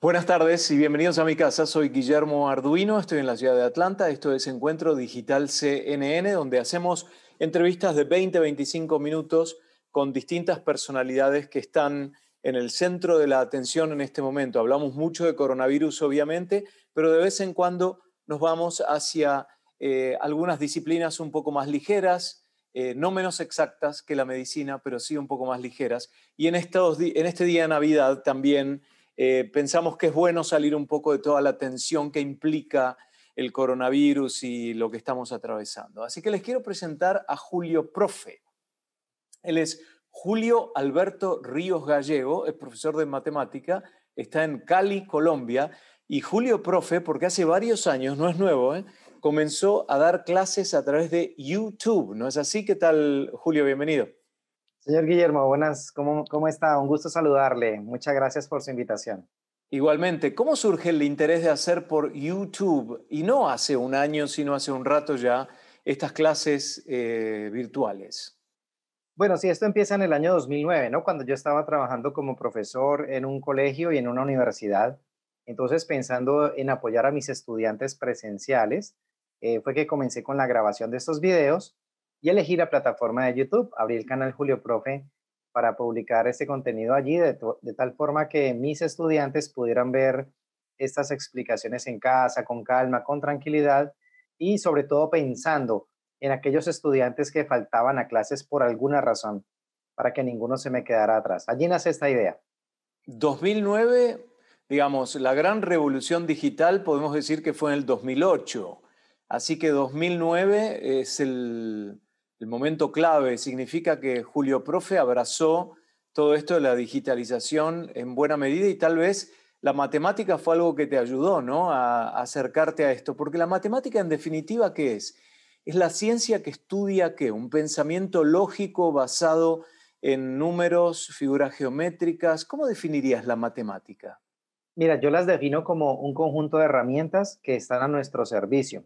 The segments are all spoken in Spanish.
Buenas tardes y bienvenidos a mi casa. Soy Guillermo Arduino, estoy en la ciudad de Atlanta. Esto es Encuentro Digital CNN, donde hacemos entrevistas de 20-25 minutos con distintas personalidades que están en el centro de la atención en este momento. Hablamos mucho de coronavirus, obviamente, pero de vez en cuando nos vamos hacia eh, algunas disciplinas un poco más ligeras, eh, no menos exactas que la medicina, pero sí un poco más ligeras. Y en, estos, en este día de Navidad también eh, pensamos que es bueno salir un poco de toda la tensión que implica el coronavirus y lo que estamos atravesando. Así que les quiero presentar a Julio Profe. Él es Julio Alberto Ríos Gallego, es profesor de matemática, está en Cali, Colombia, y Julio Profe, porque hace varios años, no es nuevo, ¿eh? comenzó a dar clases a través de YouTube, ¿no es así? ¿Qué tal, Julio? Bienvenido. Señor Guillermo, buenas, ¿cómo, ¿cómo está? Un gusto saludarle. Muchas gracias por su invitación. Igualmente, ¿cómo surge el interés de hacer por YouTube, y no hace un año, sino hace un rato ya, estas clases eh, virtuales? Bueno, sí, esto empieza en el año 2009, ¿no? Cuando yo estaba trabajando como profesor en un colegio y en una universidad. Entonces, pensando en apoyar a mis estudiantes presenciales, eh, fue que comencé con la grabación de estos videos y elegí la plataforma de YouTube. Abrí el canal Julio Profe para publicar este contenido allí de, tal forma que mis estudiantes pudieran ver estas explicaciones en casa, con calma, con tranquilidad y sobre todo pensando en aquellos estudiantes que faltaban a clases por alguna razón, para que ninguno se me quedara atrás. Allí nace esta idea. 2009, digamos, la gran revolución digital podemos decir que fue en el 2008. Así que 2009 es el, el momento clave. Significa que Julio Profe abrazó todo esto de la digitalización en buena medida y tal vez la matemática fue algo que te ayudó ¿no? a, acercarte a esto, porque la matemática en definitiva, ¿qué es? Es la ciencia que estudia qué? Un pensamiento lógico basado en números, figuras geométricas. ¿Cómo definirías la matemática? Mira, yo las defino como un conjunto de herramientas que están a nuestro servicio.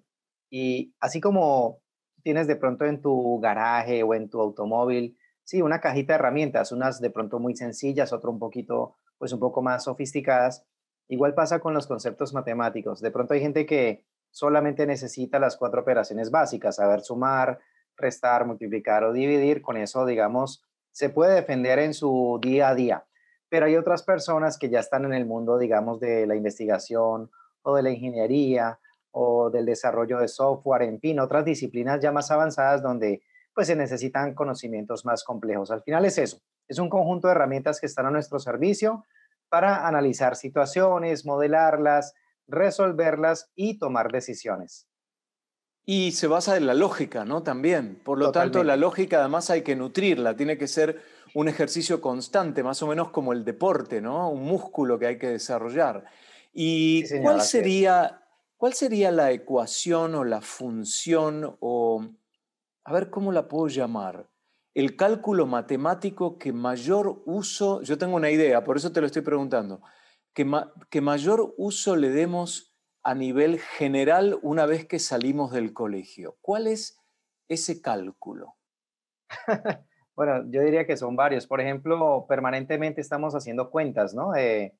Y así como tienes de pronto en tu garaje o en tu automóvil, sí, una cajita de herramientas, unas de pronto muy sencillas, otras un poquito, pues un poco más sofisticadas. Igual pasa con los conceptos matemáticos. De pronto hay gente que solamente necesita las cuatro operaciones básicas, saber sumar, restar, multiplicar o dividir. Con eso, digamos, se puede defender en su día a día. Pero hay otras personas que ya están en el mundo, digamos, de la investigación o de la ingeniería o del desarrollo de software, en fin, otras disciplinas ya más avanzadas donde pues se necesitan conocimientos más complejos. Al final es eso, es un conjunto de herramientas que están a nuestro servicio para analizar situaciones, modelarlas, resolverlas y tomar decisiones. Y se basa en la lógica, ¿no? También. Por lo tanto, la lógica además hay que nutrirla, tiene que ser un ejercicio constante, más o menos como el deporte, ¿no? Un músculo que hay que desarrollar. ¿Y cuál sería ¿Cuál sería la ecuación o la función o, a ver cómo la puedo llamar? El cálculo matemático que mayor uso, yo tengo una idea, por eso te lo estoy preguntando, que, mayor uso le demos a nivel general una vez que salimos del colegio. ¿Cuál es ese cálculo? bueno, yo diría que son varios. Por ejemplo, permanentemente estamos haciendo cuentas, ¿no? De, eh,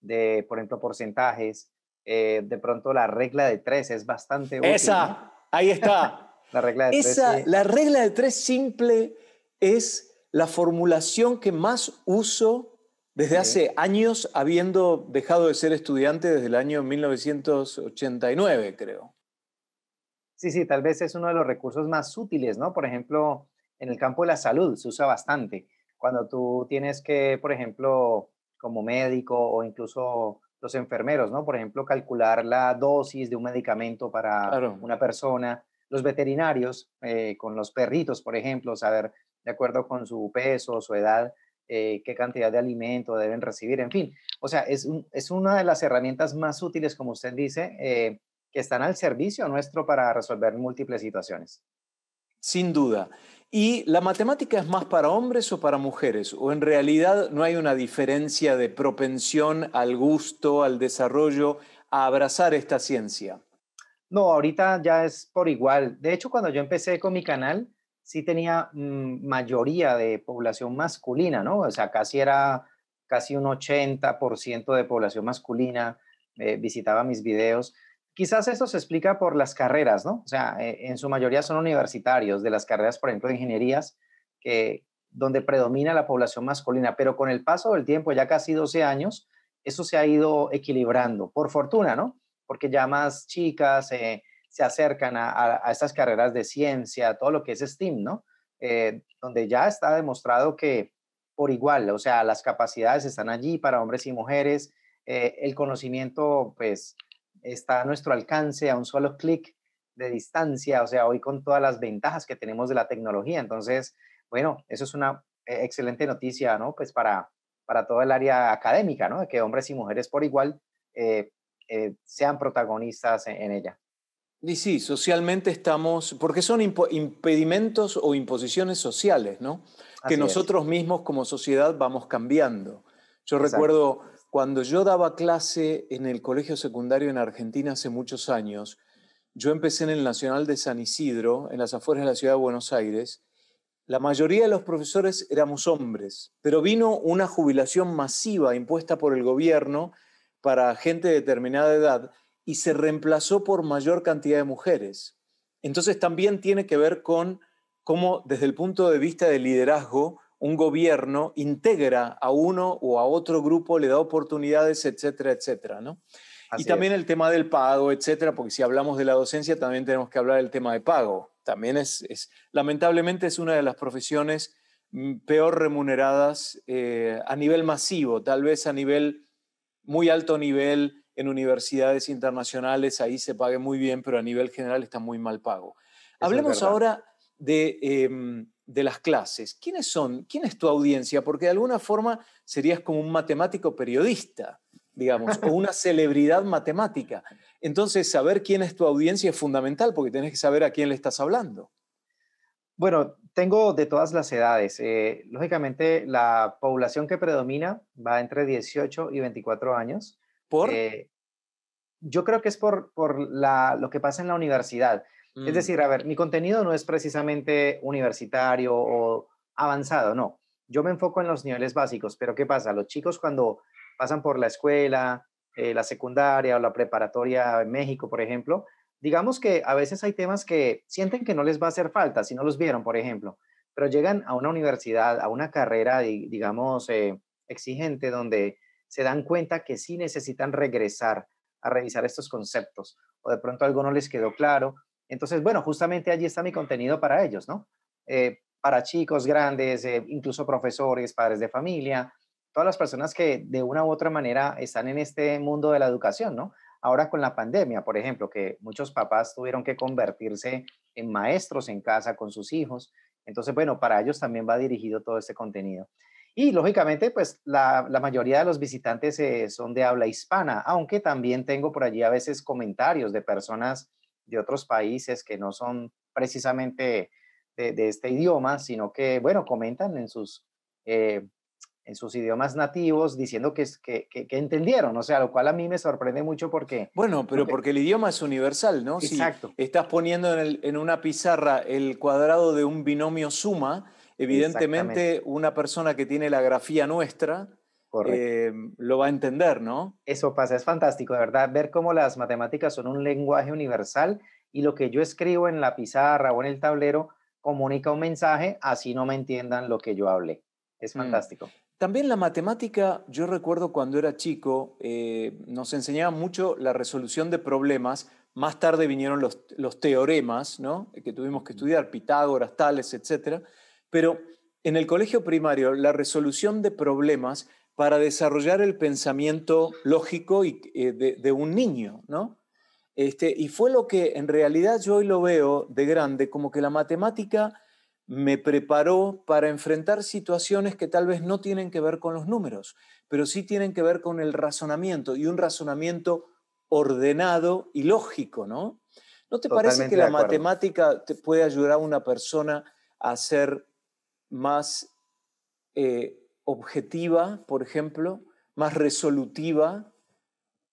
de por ejemplo, porcentajes, eh, de pronto la regla de tres es bastante útil. Esa, ahí está. la regla de tres. La regla de tres simple es la formulación que más uso desde hace años, habiendo dejado de ser estudiante desde el año 1989, creo. Sí, sí, tal vez es uno de los recursos más útiles, ¿no? Por ejemplo, en el campo de la salud se usa bastante. Cuando tú tienes que, por ejemplo, como médico o incluso los enfermeros, ¿no? Por ejemplo, calcular la dosis de un medicamento para una persona, los veterinarios eh, con los perritos, por ejemplo, saber de acuerdo con su peso, su edad, eh, qué cantidad de alimento deben recibir, en fin. O sea, es, es una de las herramientas más útiles, como usted dice, eh, que están al servicio nuestro para resolver múltiples situaciones. Sin duda. ¿Y la matemática es más para hombres o para mujeres? ¿O en realidad no hay una diferencia de propensión al gusto, al desarrollo, a abrazar esta ciencia? No, ahorita ya es por igual. De hecho, cuando yo empecé con mi canal, sí tenía mm, mayoría de población masculina, ¿no? O sea, casi era casi un 80% de población masculina eh, visitaba mis videos Quizás esto se explica por las carreras, ¿no? O sea, eh, en su mayoría son universitarios de las carreras, por ejemplo, de ingenierías, que, donde predomina la población masculina, pero con el paso del tiempo, ya casi 12 años, eso se ha ido equilibrando, por fortuna, ¿no? Porque ya más chicas eh, se acercan a, estas carreras de ciencia, todo lo que es STEAM, ¿no? Eh, donde ya está demostrado que por igual, o sea, las capacidades están allí para hombres y mujeres, el conocimiento, pues, está a nuestro alcance a un solo clic de distancia, o sea, hoy con todas las ventajas que tenemos de la tecnología. Entonces, bueno, eso es una eh, excelente noticia, ¿no? Pues para, para todo el área académica, ¿no? Que hombres y mujeres por igual eh, eh, sean protagonistas en, ella. Y sí, socialmente estamos, porque son impedimentos o imposiciones sociales, ¿no? que nosotros mismos como sociedad vamos cambiando. Yo recuerdo cuando yo daba clase en el colegio secundario en Argentina hace muchos años, yo empecé en el Nacional de San Isidro, en las afueras de la ciudad de Buenos Aires. La mayoría de los profesores éramos hombres, pero vino una jubilación masiva impuesta por el gobierno para gente de determinada edad y se reemplazó por mayor cantidad de mujeres. Entonces también tiene que ver con cómo desde el punto de vista del liderazgo un gobierno integra a uno o a otro grupo, le da oportunidades, etcétera, etcétera, ¿no? y también el tema del pago, etcétera, porque si hablamos de la docencia también tenemos que hablar del tema de pago. También es, lamentablemente es una de las profesiones mm, peor remuneradas eh, a nivel masivo, tal vez a nivel muy alto nivel en universidades internacionales, ahí se pague muy bien, pero a nivel general está muy mal pago. Hablemos ahora de em, de las clases, ¿quiénes son? ¿Quién es tu audiencia? Porque de alguna forma serías como un matemático periodista, digamos, o una celebridad matemática. Entonces, saber quién es tu audiencia es fundamental porque tienes que saber a quién le estás hablando. Bueno, tengo de todas las edades. Eh, lógicamente, la población que predomina va entre 18 y 24 años. ¿Por? Eh, yo creo que es por, lo que pasa en la universidad. Es mm. decir, a ver, mi contenido no es precisamente universitario o avanzado, no. Yo me enfoco en los niveles básicos, pero ¿qué pasa? Los chicos cuando pasan por la escuela, eh, la secundaria o la preparatoria en México, por ejemplo, digamos que a veces hay temas que sienten que no les va a hacer falta si no los vieron, por ejemplo, pero llegan a una universidad, a una carrera, digamos, eh, exigente donde se dan cuenta que sí necesitan regresar a revisar estos conceptos o de pronto algo no les quedó claro entonces, bueno, justamente allí está mi contenido para ellos, ¿no? Eh, para chicos grandes, eh, incluso profesores, padres de familia, todas las personas que de una u otra manera están en este mundo de la educación, ¿no? Ahora con la pandemia, por ejemplo, que muchos papás tuvieron que convertirse en maestros en casa con sus hijos. Entonces, bueno, para ellos también va dirigido todo este contenido. Y lógicamente, pues la, mayoría de los visitantes eh, son de habla hispana, aunque también tengo por allí a veces comentarios de personas de otros países que no son precisamente de, este idioma, sino que, bueno, comentan en sus, eh, en sus idiomas nativos diciendo que, que, que, entendieron, o sea, lo cual a mí me sorprende mucho porque... Bueno, pero porque, el idioma es universal, ¿no? Exacto. estás poniendo en, en una pizarra el cuadrado de un binomio suma, evidentemente una persona que tiene la grafía nuestra Em, lo va a entender, ¿no? Eso pasa, es fantástico, de verdad, ver cómo las matemáticas son un lenguaje universal y lo que yo escribo en la pizarra o en el tablero comunica un mensaje, así no me entiendan lo que yo hablé. Es mm. fantástico. También la matemática, yo recuerdo cuando era chico, eh, nos enseñaban mucho la resolución de problemas. Más tarde vinieron los, los teoremas, ¿no? Que tuvimos que mm. estudiar, Pitágoras, Tales, etc. Pero en el colegio primario, la resolución de problemas para desarrollar el pensamiento lógico eh, de, un niño, ¿no? Este, y fue lo que en realidad yo hoy lo veo de grande, como que la matemática me preparó para enfrentar situaciones que tal vez no tienen que ver con los números, pero sí tienen que ver con el razonamiento y un razonamiento ordenado y lógico, ¿no? ¿No te parece que la matemática te puede ayudar a una persona a ser más eh, objetiva, por ejemplo, más resolutiva,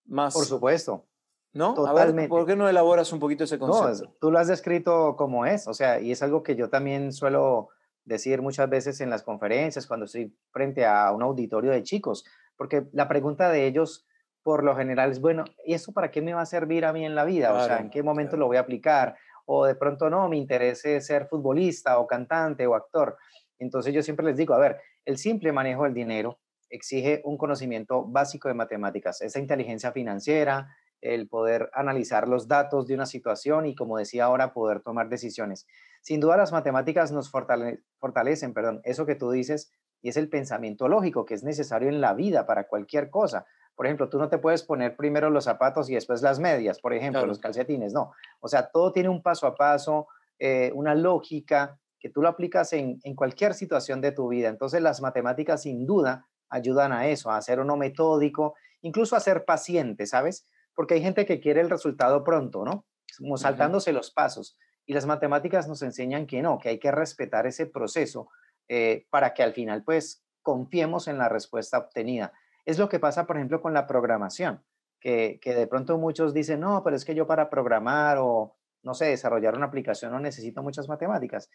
más... Por supuesto. ¿No? Totalmente. ¿por qué no elaboras un poquito ese concepto? tú lo has descrito como es, o sea, y es algo que yo también suelo decir muchas veces en las conferencias, cuando estoy frente a un auditorio de chicos, porque la pregunta de ellos por lo general es, bueno, ¿y eso para qué me va a servir a mí en la vida? o sea, ¿en qué momento lo voy a aplicar? O de pronto no, me interese ser futbolista o cantante o actor. Entonces yo siempre les digo, a ver, el simple manejo del dinero exige un conocimiento básico de matemáticas, esa inteligencia financiera, el poder analizar los datos de una situación y, como decía ahora, poder tomar decisiones. Sin duda, las matemáticas nos fortalecen, perdón, eso que tú dices, y es el pensamiento lógico que es necesario en la vida para cualquier cosa. Por ejemplo, tú no te puedes poner primero los zapatos y después las medias, por ejemplo, los calcetines, no. O sea, todo tiene un paso a paso, eh, una lógica, que tú lo aplicas en, cualquier situación de tu vida. Entonces las matemáticas sin duda ayudan a eso, a ser uno metódico, incluso a ser paciente, ¿sabes? Porque hay gente que quiere el resultado pronto, ¿no? Como saltándose los pasos. Y las matemáticas nos enseñan que no, que hay que respetar ese proceso eh, para que al final pues confiemos en la respuesta obtenida. Es lo que pasa, por ejemplo, con la programación, que, que de pronto muchos dicen, no, pero es que yo para programar o, no sé, desarrollar una aplicación no necesito muchas matemáticas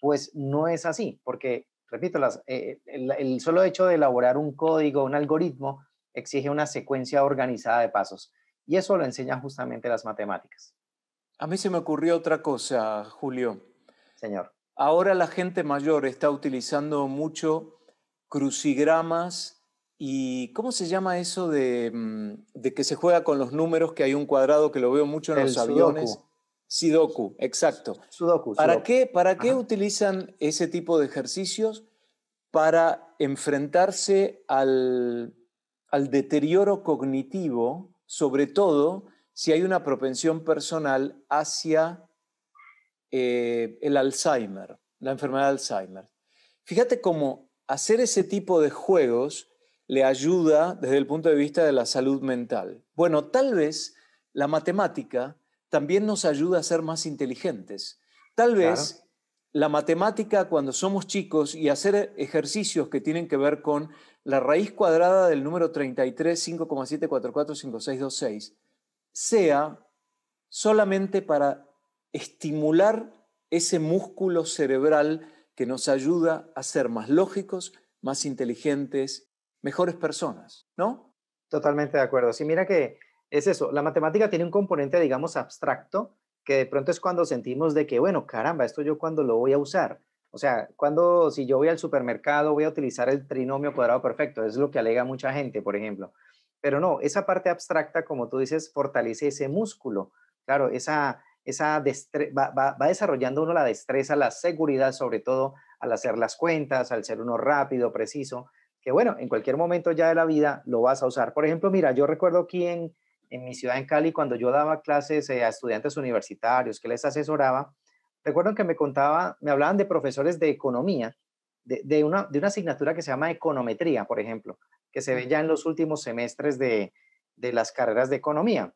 pues no es así, porque, repito, eh, el, solo hecho de elaborar un código, un algoritmo, exige una secuencia organizada de pasos. Y eso lo enseñan justamente las matemáticas. A mí se me ocurrió otra cosa, Julio. Señor. Ahora la gente mayor está utilizando mucho crucigramas y ¿cómo se llama eso de, mm, que se juega con los números, que hay un cuadrado que lo veo mucho en los aviones? Sudoku, exacto. ¿Para qué, para qué utilizan ese tipo de ejercicios? Para enfrentarse al, deterioro cognitivo, sobre todo si hay una propensión personal hacia eh, el Alzheimer, la enfermedad de Alzheimer. Fíjate cómo hacer ese tipo de juegos le ayuda desde el punto de vista de la salud mental. Bueno, tal vez la matemática también nos ayuda a ser más inteligentes. Tal vez la matemática cuando somos chicos y hacer ejercicios que tienen que ver con la raíz cuadrada del número 33, seis sea solamente para estimular ese músculo cerebral que nos ayuda a ser más lógicos, más inteligentes, mejores personas, ¿no? Totalmente de acuerdo. Sí, mira que es eso, la matemática tiene un componente, digamos, abstracto, que de pronto es cuando sentimos de que, bueno, caramba, esto yo cuando lo voy a usar. O sea, cuando si yo voy al supermercado voy a utilizar el trinomio cuadrado perfecto, es lo que alega mucha gente, por ejemplo. Pero no, esa parte abstracta, como tú dices, fortalece ese músculo. Claro, esa, esa va, va, desarrollando uno la destreza, la seguridad, sobre todo al hacer las cuentas, al ser uno rápido, preciso, que bueno, en cualquier momento ya de la vida lo vas a usar. Por ejemplo, mira, yo recuerdo aquí en, en mi ciudad, en Cali, cuando yo daba clases eh, a estudiantes universitarios, que les asesoraba, recuerdo que me contaba, me hablaban de profesores de economía, de, de, una, asignatura que se llama econometría, por ejemplo, que se ve ya en los últimos semestres de, las carreras de economía.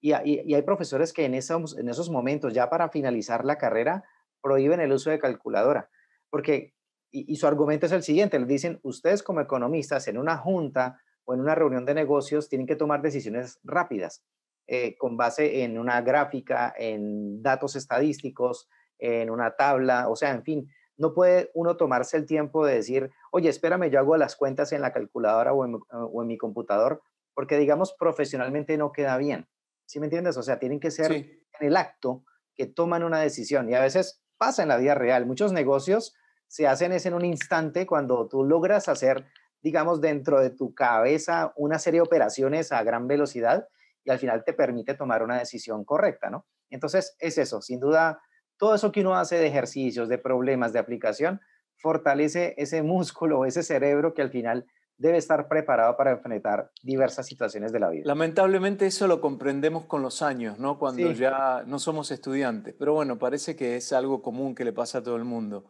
Y, hay profesores que en esos, en esos momentos, ya para finalizar la carrera, prohíben el uso de calculadora, porque, y, y su argumento es el siguiente, le dicen, ustedes como economistas en una junta o en una reunión de negocios tienen que tomar decisiones rápidas eh, con base en una gráfica, en datos estadísticos, en una tabla, o sea, en fin, no puede uno tomarse el tiempo de decir, oye, espérame, yo hago las cuentas en la calculadora o en, mi computador, porque digamos profesionalmente no queda bien. ¿Sí me entiendes? O sea, tienen que ser en el acto que toman una decisión y a veces pasa en la vida real. Muchos negocios se hacen es en un instante cuando tú logras hacer digamos, dentro de tu cabeza una serie de operaciones a gran velocidad y al final te permite tomar una decisión correcta, ¿no? Entonces, es eso, sin duda, todo eso que uno hace de ejercicios, de problemas, de aplicación, fortalece ese músculo, ese cerebro que al final debe estar preparado para enfrentar diversas situaciones de la vida. Lamentablemente eso lo comprendemos con los años, ¿no? Cuando ya no somos estudiantes, pero bueno, parece que es algo común que le pasa a todo el mundo.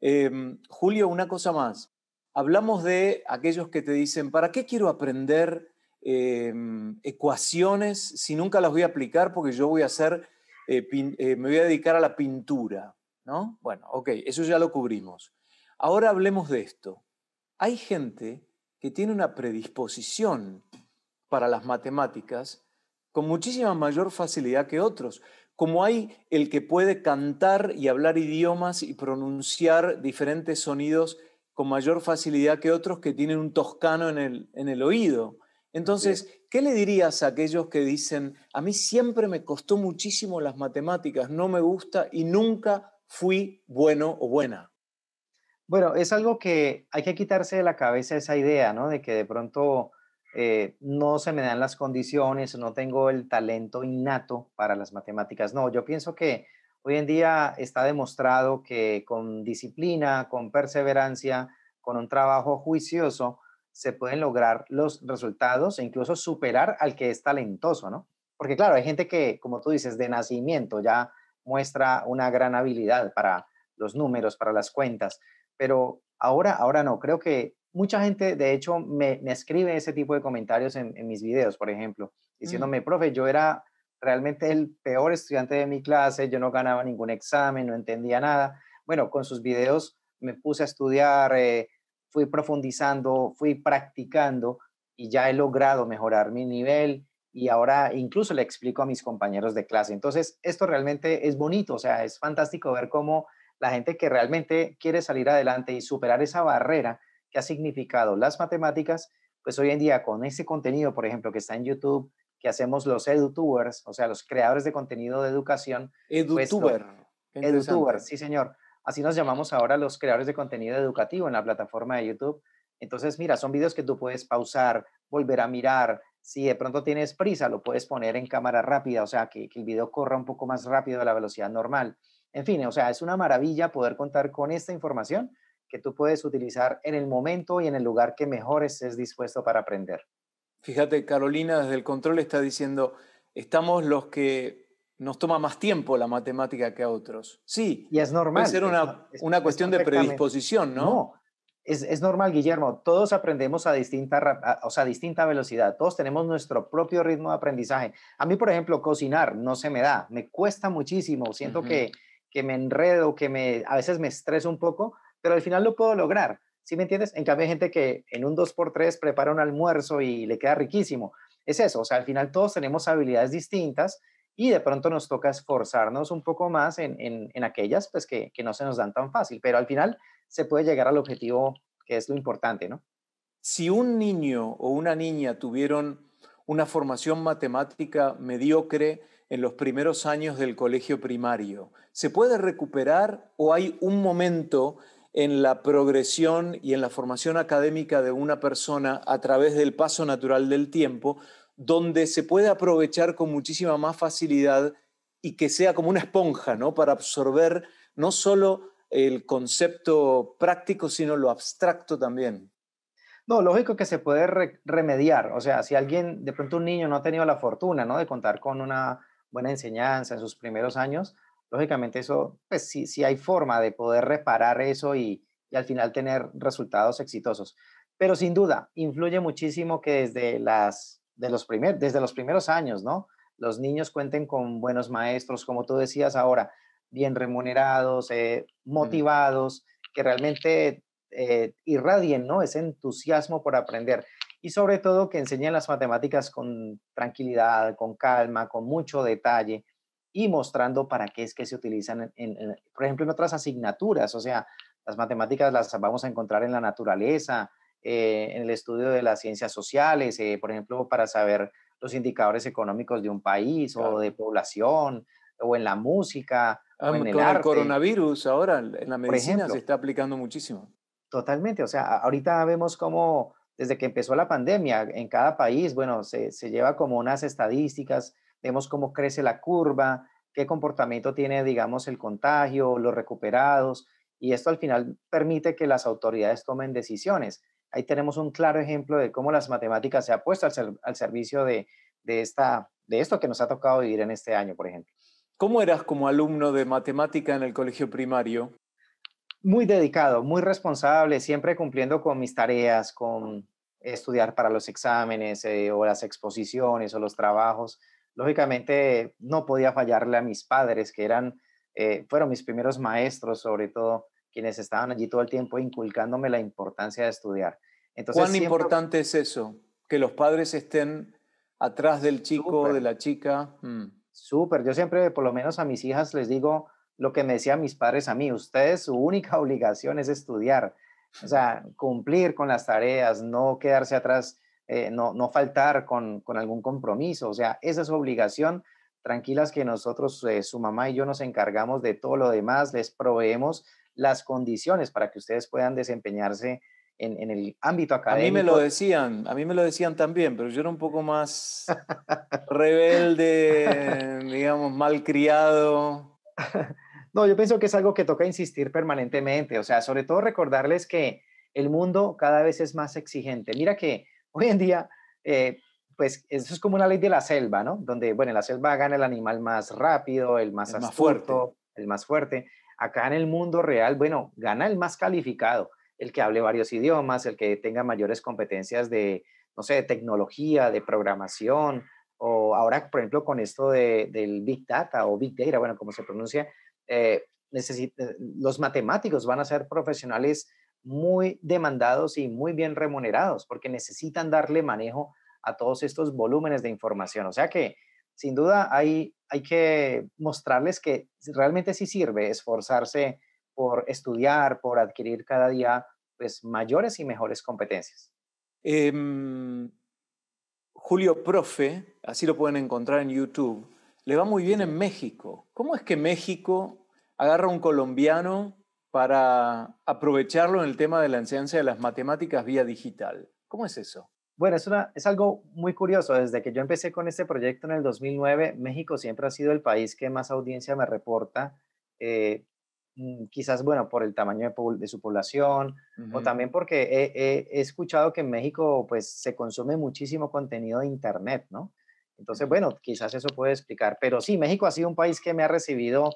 Em, Julio, una cosa más hablamos de aquellos que te dicen, ¿para qué quiero aprender em, ecuaciones si nunca las voy a aplicar porque yo voy a hacer, eh, eh, me voy a dedicar a la pintura? ¿No? Bueno, ok, eso ya lo cubrimos. Ahora hablemos de esto. Hay gente que tiene una predisposición para las matemáticas con muchísima mayor facilidad que otros como hay el que puede cantar y hablar idiomas y pronunciar diferentes sonidos mayor facilidad que otros que tienen un toscano en el, oído. Entonces, ¿qué le dirías a aquellos que dicen, a mí siempre me costó muchísimo las matemáticas, no me gusta y nunca fui bueno o buena? Bueno, es algo que hay que quitarse de la cabeza esa idea, ¿no? De que de pronto eh, no se me dan las condiciones, no tengo el talento innato para las matemáticas. No, yo pienso que Hoy en día está demostrado que con disciplina, con perseverancia, con un trabajo juicioso, se pueden lograr los resultados e incluso superar al que es talentoso, ¿no? Porque claro, hay gente que, como tú dices, de nacimiento ya muestra una gran habilidad para los números, para las cuentas, pero ahora, ahora no, creo que mucha gente, de hecho, me, escribe ese tipo de comentarios en, mis videos, por ejemplo, mm. diciéndome, profe, yo era realmente el peor estudiante de mi clase, yo no ganaba ningún examen, no entendía nada. Bueno, con sus videos me puse a estudiar, eh, fui profundizando, fui practicando y ya he logrado mejorar mi nivel y ahora incluso le explico a mis compañeros de clase. Entonces, esto realmente es bonito, o sea, es fantástico ver cómo la gente que realmente quiere salir adelante y superar esa barrera que ha significado las matemáticas, pues hoy en día con ese contenido, por ejemplo, que está en YouTube, que hacemos los edutubers, o sea, los creadores de contenido de educación. Pues edutuber. edutuber, sí señor. Así nos llamamos ahora los creadores de contenido educativo en la plataforma de YouTube. Entonces, mira, son videos que tú puedes pausar, volver a mirar. Si de pronto tienes prisa, lo puedes poner en cámara rápida, o sea, que, que el video corra un poco más rápido a la velocidad normal. En fin, o sea, es una maravilla poder contar con esta información que tú puedes utilizar en el momento y en el lugar que mejor estés dispuesto para aprender. Fíjate, Carolina desde el control está diciendo, estamos los que nos toma más tiempo la matemática que a otros. Sí. Y es normal. Puede ser una, una cuestión de predisposición, ¿no? es, normal, Guillermo. Todos aprendemos a distinta, distinta velocidad. Todos tenemos nuestro propio ritmo de aprendizaje. A mí, por ejemplo, cocinar no se me da. Me cuesta muchísimo. Siento que, que me enredo, que me, a veces me estreso un poco, pero al final lo puedo lograr. ¿Sí me entiendes? En cambio hay gente que en un 2x3 prepara un almuerzo y le queda riquísimo. Es eso, o sea, al final todos tenemos habilidades distintas y de pronto nos toca esforzarnos un poco más en, aquellas pues, que, que, no se nos dan tan fácil, pero al final se puede llegar al objetivo que es lo importante, ¿no? Si un niño o una niña tuvieron una formación matemática mediocre en los primeros años del colegio primario, ¿se puede recuperar o hay un momento en la progresión y en la formación académica de una persona a través del paso natural del tiempo, donde se puede aprovechar con muchísima más facilidad y que sea como una esponja, ¿no? Para absorber no solo el concepto práctico, sino lo abstracto también. No, lógico que se puede remediar. O sea, si alguien, de pronto un niño no ha tenido la fortuna, ¿no? De contar con una buena enseñanza en sus primeros años, lógicamente eso, pues sí, hay forma de poder reparar eso y, al final tener resultados exitosos. Pero sin duda, influye muchísimo que desde, las, de los, primer, desde los primeros años, ¿no? Los niños cuenten con buenos maestros, como tú decías ahora, bien remunerados, eh, motivados, que realmente eh, irradien, ¿no? Ese entusiasmo por aprender. Y sobre todo que enseñen las matemáticas con tranquilidad, con calma, con mucho detalle, y mostrando para qué es que se utilizan, por ejemplo, en otras asignaturas. O sea, las matemáticas las vamos a encontrar en la naturaleza, eh, en el estudio de las ciencias sociales, eh, por ejemplo, para saber los indicadores económicos de un país o de población, o en la música. Ah, en el, el coronavirus ahora en la medicina se está aplicando muchísimo. Totalmente, o sea, ahorita vemos cómo desde que empezó la pandemia en cada país, bueno, se, se lleva como unas estadísticas vemos cómo crece la curva, qué comportamiento tiene, digamos, el contagio, los recuperados, y esto al final permite que las autoridades tomen decisiones. Ahí tenemos un claro ejemplo de cómo las matemáticas se han puesto al, servicio de, de, esta, de esto que nos ha tocado vivir en este año, por ejemplo. ¿Cómo eras como alumno de matemática en el colegio primario? Muy dedicado, muy responsable, siempre cumpliendo con mis tareas, con estudiar para los exámenes eh, o las exposiciones o los trabajos lógicamente no podía fallarle a mis padres, que eran, eh, fueron mis primeros maestros, sobre todo quienes estaban allí todo el tiempo inculcándome la importancia de estudiar. Entonces, ¿Cuán importante es eso? Que los padres estén atrás del chico, de la chica. Mm. Súper, yo siempre, por lo menos a mis hijas, les digo lo que me decían mis padres a mí, ustedes su única obligación es estudiar, o sea, cumplir con las tareas, no quedarse atrás eh, no, faltar con, algún compromiso. O sea, esa es su obligación. Tranquilas que nosotros, eh, su mamá y yo nos encargamos de todo lo demás, les proveemos las condiciones para que ustedes puedan desempeñarse en, en, el ámbito académico. A mí me lo decían, a mí me lo decían también, pero yo era un poco más rebelde, digamos, mal No, yo pienso que es algo que toca insistir permanentemente, o sea, sobre todo recordarles que el mundo cada vez es más exigente. Mira que Hoy en día, eh, pues eso es como una ley de la selva, ¿no? Donde, bueno, en la selva gana el animal más rápido, el más, fuerte. el más fuerte. Acá en el mundo real, bueno, gana el más calificado, el que hable varios idiomas, el que tenga mayores competencias de, no sé, de tecnología, de programación, o ahora, por ejemplo, con esto del Big Data o Big Data, bueno, como se pronuncia, eh, eh, los matemáticos van a ser profesionales muy demandados y muy bien remunerados porque necesitan darle manejo a todos estos volúmenes de información. O sea que, sin duda, hay, hay que mostrarles que realmente sí sirve esforzarse por estudiar, por adquirir cada día pues, mayores y mejores competencias. Em, Julio Profe, así lo pueden encontrar en YouTube, le va muy bien en México. ¿Cómo es que México agarra a un colombiano para aprovecharlo en el tema de la enseñanza de las matemáticas vía digital. ¿Cómo es eso? Bueno, es, algo muy curioso. Desde que yo empecé con este proyecto en el 2009, México siempre ha sido el país que más audiencia me reporta. Eh, mm, quizás, bueno, por el tamaño de, su población o también porque he, escuchado que en México pues se consume muchísimo contenido de Internet, ¿no? Entonces, bueno, quizás eso puede explicar. Pero sí, México ha sido un país que me ha recibido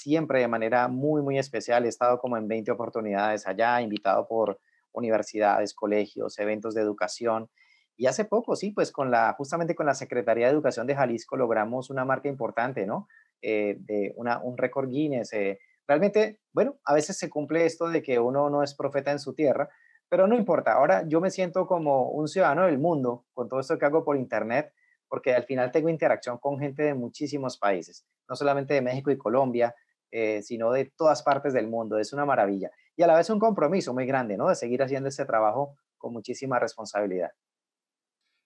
siempre de manera muy, muy especial. He estado como en 20 oportunidades allá, invitado por universidades, colegios, eventos de educación. Y hace poco, sí, pues con la, justamente con la Secretaría de Educación de Jalisco logramos una marca importante, ¿no? Eh, de un récord Guinness. Eh, realmente, bueno, a veces se cumple esto de que uno no es profeta en su tierra, pero no importa. Ahora yo me siento como un ciudadano del mundo con todo esto que hago por Internet, porque al final tengo interacción con gente de muchísimos países, no solamente de México y Colombia, eh, sino de todas partes del mundo. Es una maravilla. Y a la vez un compromiso muy grande, ¿no? De seguir haciendo ese trabajo con muchísima responsabilidad.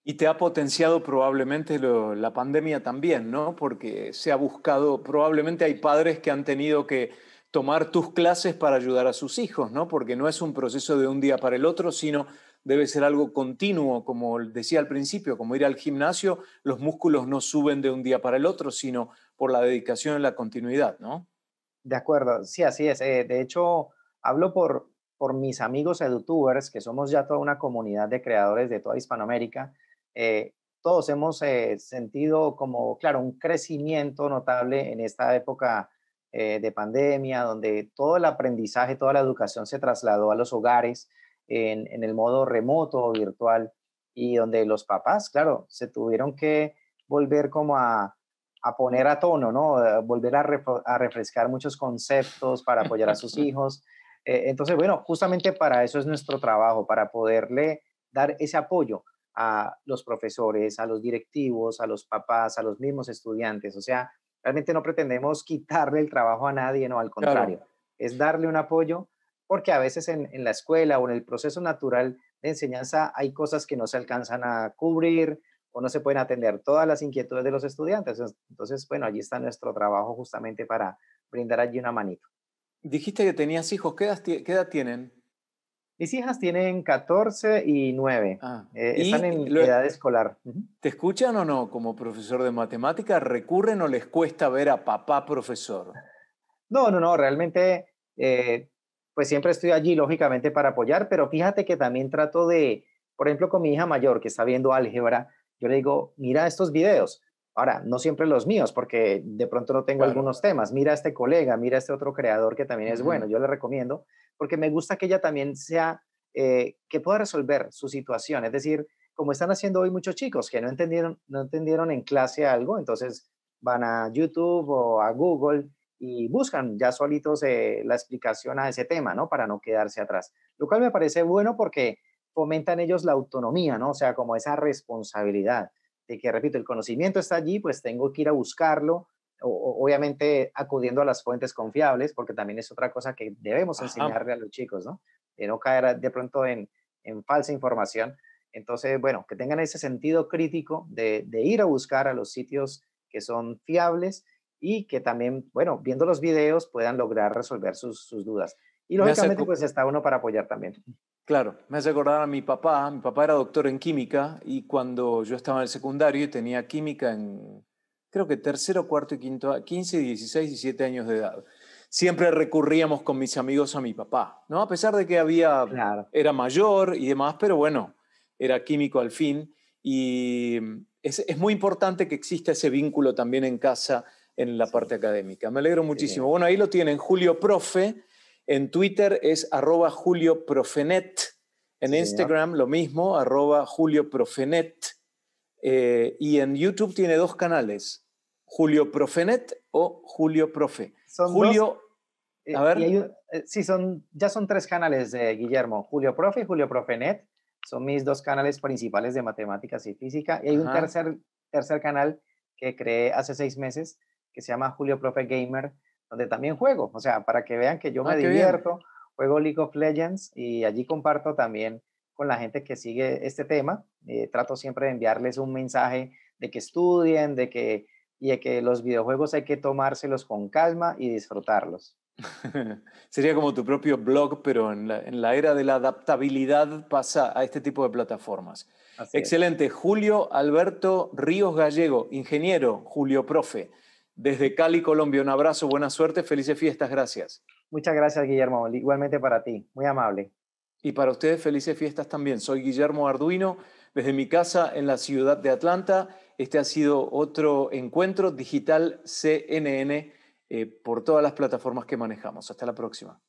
Y te ha potenciado probablemente la pandemia también, ¿no? Porque se ha buscado, probablemente hay padres que han tenido que tomar tus clases para ayudar a sus hijos, ¿no? Porque no es un proceso de un día para el otro, sino debe ser algo continuo, como decía al principio, como ir al gimnasio, los músculos no suben de un día para el otro, sino por la dedicación y la continuidad, ¿no? De acuerdo, sí, así es. Eh, de hecho, hablo por, por mis amigos edutubers, que somos ya toda una comunidad de creadores de toda Hispanoamérica. Eh, todos hemos eh, sentido como, claro, un crecimiento notable en esta época de pandemia, donde todo el aprendizaje, toda la educación se trasladó a los hogares en, en el modo remoto o virtual y donde los papás, claro, se tuvieron que volver como a a poner a tono, ¿no? volver a, refrescar muchos conceptos para apoyar a sus hijos. Eh, entonces, bueno, justamente para eso es nuestro trabajo, para poderle dar ese apoyo a los profesores, a los directivos, a los papás, a los mismos estudiantes. O sea, realmente no pretendemos quitarle el trabajo a nadie, no, al contrario, es darle un apoyo, porque a veces en la escuela o en el proceso natural de enseñanza hay cosas que no se alcanzan a cubrir, o no se pueden atender todas las inquietudes de los estudiantes. Entonces, bueno, allí está nuestro trabajo justamente para brindar allí una manito. Dijiste que tenías hijos, ¿qué edad, tienen? Mis hijas tienen 14 y 9. Ah, eh, están en e edad escolar. ¿Te escuchan o no como profesor de matemáticas? ¿Recurren o les cuesta ver a papá profesor? No, no, no, realmente eh, pues siempre estoy allí lógicamente para apoyar, pero fíjate que también trato de, por ejemplo, con mi hija mayor que está viendo álgebra, yo le digo, mira estos videos. Ahora, no siempre los míos, porque de pronto no tengo algunos temas. Mira a este colega, mira a este otro creador que también es bueno, yo le recomiendo, porque me gusta que ella también sea, eh, que pueda resolver su situación. Es decir, como están haciendo hoy muchos chicos que no entendieron, no entendieron en clase algo, entonces van a YouTube o a Google y buscan ya solitos eh, la explicación a ese tema, ¿no? Para no quedarse atrás. Lo cual me parece bueno porque fomentan ellos la autonomía, ¿no? O sea, como esa responsabilidad de que, repito, el conocimiento está allí, pues tengo que ir a buscarlo, obviamente acudiendo a las fuentes confiables, porque también es otra cosa que debemos enseñarle a los chicos, ¿no? De no caer de pronto en, falsa información. Entonces, bueno, que tengan ese sentido crítico de, ir a buscar a los sitios que son fiables y que también, bueno, viendo los videos puedan lograr resolver sus, sus dudas. Y lógicamente, pues está uno para apoyar también. Claro, me hace acordar a mi papá. Mi papá era doctor en química y cuando yo estaba en el secundario tenía química en, creo que tercero, cuarto y quinto, 15, 16, y 17 años de edad. Siempre recurríamos con mis amigos a mi papá, ¿no? A pesar de que había, era mayor y demás, pero bueno, era químico al fin. Y es, muy importante que exista ese vínculo también en casa, en la parte académica. Me alegro muchísimo. Bueno, ahí lo tienen, Julio Profe en Twitter es arroba Julio En Instagram lo mismo, arroba Julio eh, y en YouTube tiene dos canales, Julio o Julio Profe. Julio, eh, a ver. Eh, sí, son, ya son tres canales, de Guillermo. Julio Profe y Julio Profenet son mis dos canales principales de matemáticas y física. Y hay un tercer, tercer canal que creé hace seis meses que se llama Julio Profe Gamer donde también juego, o sea, para que vean que yo ah, me divierto, juego League of Legends y allí comparto también con la gente que sigue este tema. Eh, trato siempre de enviarles un mensaje de que estudien, de que, y de que los videojuegos hay que tomárselos con calma y disfrutarlos. Sería como tu propio blog, pero en la, era de la adaptabilidad pasa a este tipo de plataformas. Excelente. Julio Alberto Ríos Gallego, ingeniero, Julio Profe. Desde Cali, Colombia, un abrazo, buena suerte, felices fiestas, gracias. Muchas gracias, Guillermo. Igualmente para ti, muy amable. Y para ustedes, felices fiestas también. Soy Guillermo Arduino, desde mi casa en la ciudad de Atlanta. Este ha sido otro encuentro digital CNN eh, por todas las plataformas que manejamos. Hasta la próxima.